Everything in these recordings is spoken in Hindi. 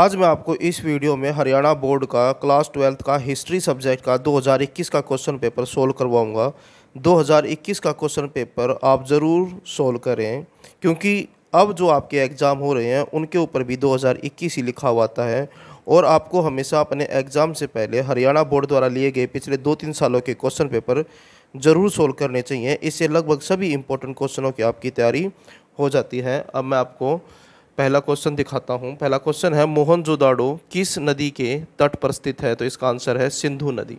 आज मैं आपको इस वीडियो में हरियाणा बोर्ड का क्लास ट्वेल्थ का हिस्ट्री सब्जेक्ट का 2021 का क्वेश्चन पेपर सोल्व करवाऊंगा 2021 का क्वेश्चन पेपर आप ज़रूर सोल्व करें क्योंकि अब जो आपके एग्ज़ाम हो रहे हैं उनके ऊपर भी 2021 ही लिखा हुआ आता है और आपको हमेशा अपने एग्ज़ाम से पहले हरियाणा बोर्ड द्वारा लिए गए पिछले दो तीन सालों के क्वेश्चन पेपर ज़रूर सोल्व करने चाहिए इससे लगभग सभी इंपॉर्टेंट क्वेश्चनों की आपकी तैयारी हो जाती है अब मैं आपको पहला क्वेश्चन दिखाता हूँ पहला क्वेश्चन है मोहनजोदाड़ो किस नदी के तट पर स्थित है तो इसका आंसर है सिंधु नदी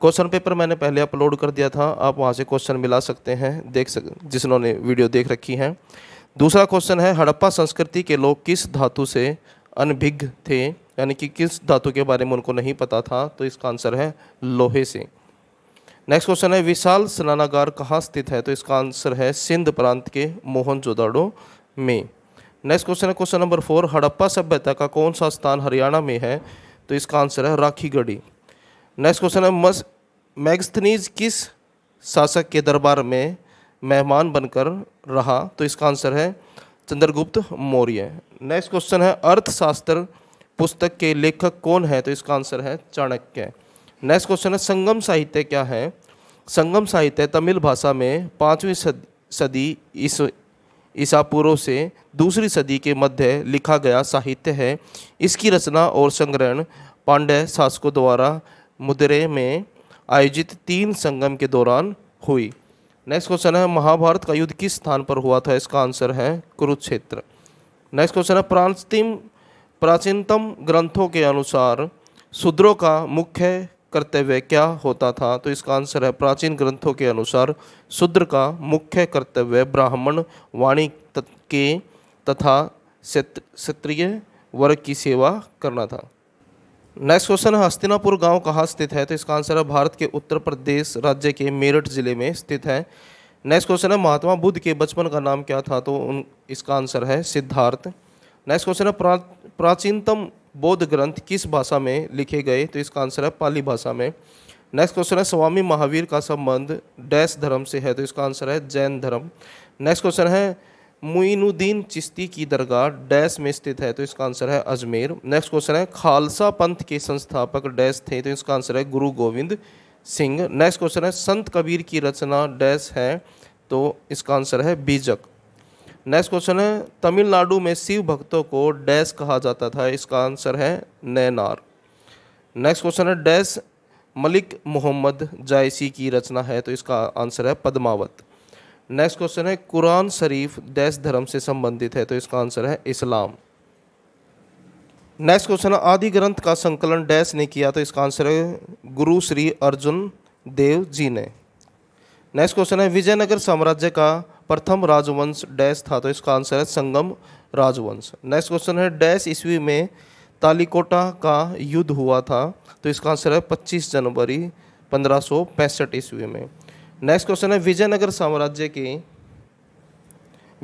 क्वेश्चन पेपर मैंने पहले अपलोड कर दिया था आप वहाँ से क्वेश्चन मिला सकते हैं देख सक जिसने वीडियो देख रखी है दूसरा क्वेश्चन है हड़प्पा संस्कृति के लोग किस धातु से अनभिज्ञ थे यानी कि किस धातु के बारे में उनको नहीं पता था तो इसका आंसर है लोहे से नेक्स्ट क्वेश्चन है विशाल स्नानागार कहाँ स्थित है तो इसका आंसर है सिंध प्रांत के मोहनजोदाड़ो में नेक्स्ट क्वेश्चन है क्वेश्चन नंबर फोर हड़प्पा सभ्यता का कौन सा स्थान हरियाणा में है तो इसका आंसर है राखी गढ़ी नेक्स्ट क्वेश्चन है मस मैगस्थनीज किस शासक के दरबार में मेहमान बनकर रहा तो इसका आंसर है चंद्रगुप्त मौर्य नेक्स्ट क्वेश्चन है अर्थशास्त्र पुस्तक के लेखक कौन है तो इसका आंसर है चाणक्य नेक्स्ट क्वेश्चन है संगम साहित्य क्या है संगम साहित्य तमिल भाषा में पाँचवीं सदी ईसा पूर्व से दूसरी सदी के मध्य लिखा गया साहित्य है इसकी रचना और संग्रहण पांड्य शासकों द्वारा मुद्रे में आयोजित तीन संगम के दौरान हुई नेक्स्ट क्वेश्चन है महाभारत का युद्ध किस स्थान पर हुआ था इसका आंसर है कुरुक्षेत्र नेक्स्ट क्वेश्चन है प्राचीन प्राचीनतम ग्रंथों के अनुसार शूद्रों का मुख्य करते हुए क्या होता था तो इसका आंसर है प्राचीन ग्रंथों के अनुसार शूद्र का मुख्य कर्तव्य ब्राह्मण वाणी के तथा क्षत्रिय वर्ग की सेवा करना था नेक्स्ट क्वेश्चन है हस्तिनापुर गांव कहाँ स्थित है तो इसका आंसर है भारत के उत्तर प्रदेश राज्य के मेरठ जिले में स्थित है नेक्स्ट क्वेश्चन है महात्मा बुद्ध के बचपन का नाम क्या था तो उन इसका आंसर है सिद्धार्थ नेक्स्ट क्वेश्चन है प्रा, प्राचीनतम बौद्ध ग्रंथ किस भाषा में लिखे गए तो इसका आंसर है पाली भाषा में नेक्स्ट क्वेश्चन है स्वामी महावीर का संबंध डैश धर्म से है तो इसका आंसर है जैन धर्म नेक्स्ट क्वेश्चन है मुइनुद्दीन चिश्ती की दरगाह डैश में स्थित है तो इसका आंसर है अजमेर नेक्स्ट क्वेश्चन है खालसा पंथ के संस्थापक डैश थे तो इसका आंसर है गुरु गोविंद सिंह नेक्स्ट क्वेश्चन है संत कबीर की रचना डैश है तो इसका आंसर है बीजक नेक्स्ट क्वेश्चन है तमिलनाडु में शिव भक्तों को डैश कहा जाता था इसका आंसर है नैनार नेक्स्ट क्वेश्चन है डैश मलिक मोहम्मद जायसी की रचना है तो इसका आंसर है पद्मावत नेक्स्ट क्वेश्चन है कुरान शरीफ डैश धर्म से संबंधित है तो इसका आंसर है इस्लाम नेक्स्ट क्वेश्चन है आदि ग्रंथ का संकलन डैश ने किया तो इसका आंसर है गुरु श्री अर्जुन देव जी ने नेक्स्ट क्वेश्चन है विजयनगर साम्राज्य का प्रथम राजवंश डैश था तो इसका आंसर है संगम राजवंश नेक्स्ट क्वेश्चन है डैश ईस्वी में तालिकोटा का युद्ध हुआ था तो इसका आंसर है 25 जनवरी पंद्रह ईस्वी में नेक्स्ट क्वेश्चन है विजयनगर साम्राज्य के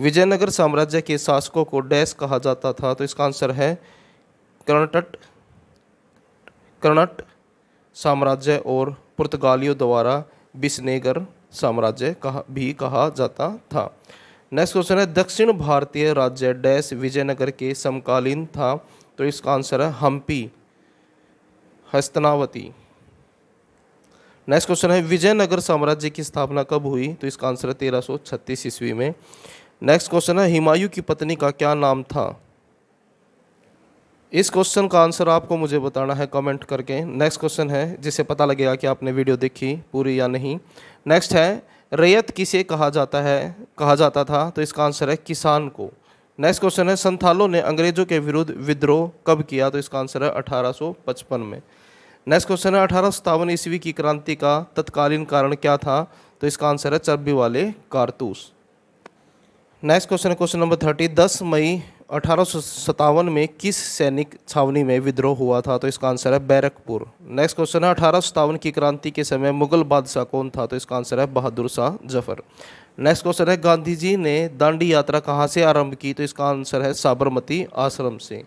विजयनगर साम्राज्य के शासकों को डैश कहा जाता था तो इसका आंसर है कर्नाटक कर्नाट साम्राज्य और पुर्तगालियों द्वारा बिस्नेगर साम्राज्य कहा भी कहा जाता था नेक्स्ट क्वेश्चन है दक्षिण भारतीय राज्य डैश विजयनगर के समकालीन था तो इसका आंसर है हम्पी हस्तनावती नेक्स्ट क्वेश्चन है विजयनगर साम्राज्य की स्थापना कब हुई तो इसका आंसर है तेरह ईस्वी में नेक्स्ट क्वेश्चन है हिमायू की पत्नी का क्या नाम था इस क्वेश्चन का आंसर आपको मुझे बताना है कमेंट करके नेक्स्ट क्वेश्चन है जिसे पता लगेगा कि आपने वीडियो देखी पूरी या नहीं नेक्स्ट है रैयत किसे कहा जाता है कहा जाता था तो इसका आंसर है किसान को नेक्स्ट क्वेश्चन है संथालों ने अंग्रेजों के विरुद्ध विद्रोह कब किया तो इसका आंसर है अठारह में नेक्स्ट क्वेश्चन है अठारह ईस्वी की क्रांति का तत्कालीन कारण क्या था तो इसका आंसर है चर्बी वाले कारतूस नेक्स्ट क्वेश्चन है क्वेश्चन नंबर थर्टी दस मई अठारह में किस सैनिक छावनी में विद्रोह हुआ था तो इसका आंसर है बैरकपुर नेक्स्ट क्वेश्चन है अठारह की क्रांति के समय मुगल बादशाह कौन था तो इसका आंसर है बहादुर शाह जफर नेक्स्ट क्वेश्चन है गांधी जी ने दांडी यात्रा कहाँ से आरंभ की तो इसका आंसर है साबरमती आश्रम से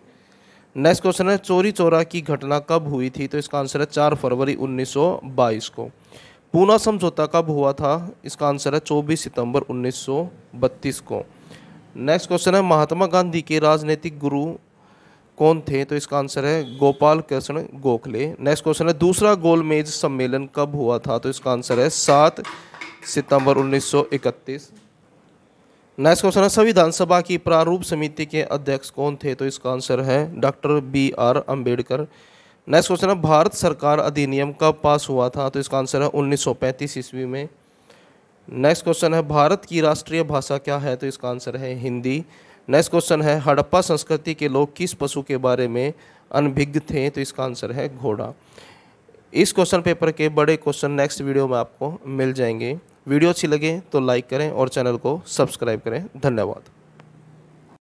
नेक्स्ट क्वेश्चन है चोरी चोरा की घटना कब हुई थी तो इसका आंसर है चार फरवरी उन्नीस को पूना समझौता कब हुआ था इसका आंसर है चौबीस सितंबर उन्नीस को नेक्स्ट क्वेश्चन है महात्मा गांधी के राजनीतिक गुरु कौन थे तो इसका आंसर है गोपाल कृष्ण गोखले नेक्स्ट क्वेश्चन है दूसरा गोलमेज सम्मेलन कब हुआ था तो इसका आंसर है सात सितंबर 1931 नेक्स्ट क्वेश्चन है संविधान सभा की प्रारूप समिति के अध्यक्ष कौन थे तो इसका आंसर है doctor B R Ambedkar next question है भारत सरकार अधिनियम कब पास हुआ था तो इसका आंसर है उन्नीस ईस्वी में नेक्स्ट क्वेश्चन है भारत की राष्ट्रीय भाषा क्या है तो इसका आंसर है हिंदी नेक्स्ट क्वेश्चन है हड़प्पा संस्कृति के लोग किस पशु के बारे में अनभिज्ञ थे तो इसका आंसर है घोड़ा इस क्वेश्चन पेपर के बड़े क्वेश्चन नेक्स्ट वीडियो में आपको मिल जाएंगे वीडियो अच्छी लगे तो लाइक करें और चैनल को सब्सक्राइब करें धन्यवाद